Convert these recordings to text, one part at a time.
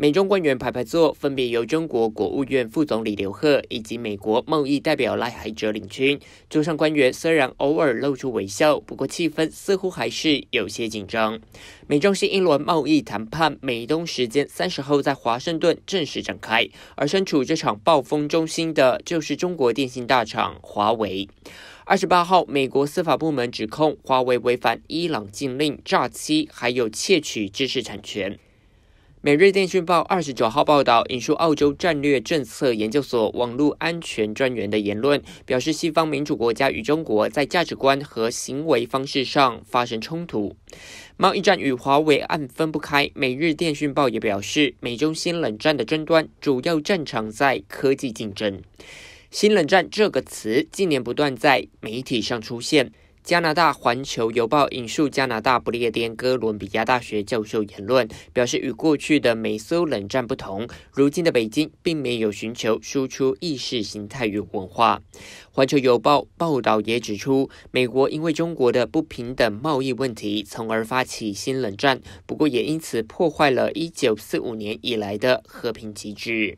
美中官员排排坐，分别由中国国务院副总理刘鹤以及美国贸易代表莱海哲领军。桌上官员虽然偶尔露出微笑，不过气氛似乎还是有些紧张。美中新一轮贸易谈判，美东时间三十号在华盛顿正式展开。而身处这场暴风中心的，就是中国电信大厂华为。二十八号，美国司法部门指控华为违反伊朗禁令、诈欺，还有窃取知识产权。《每日电讯报》二十九号报道，引述澳洲战略政策研究所网络安全专员的言论，表示西方民主国家与中国在价值观和行为方式上发生冲突。贸易战与华为案分不开。《每日电讯报》也表示，美中新冷战的争端主要战场在科技竞争。新冷战这个词近年不断在媒体上出现。加拿大《环球邮报》引述加拿大不列颠哥伦比亚大学教授言论，表示与过去的美苏冷战不同，如今的北京并没有寻求输出意识形态与文化。《环球邮报》报道也指出，美国因为中国的不平等贸易问题，从而发起新冷战，不过也因此破坏了1945年以来的和平机制。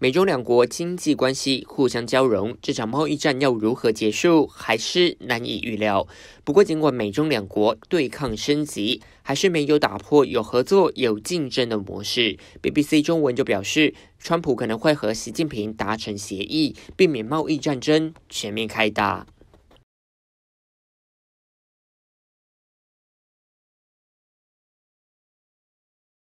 美中两国经济关系互相交融，这场贸易战要如何结束，还是难以预料。不过，尽管美中两国对抗升级，还是没有打破有合作有竞争的模式。BBC 中文就表示，川普可能会和习近平达成协议，避免贸易战争全面开打。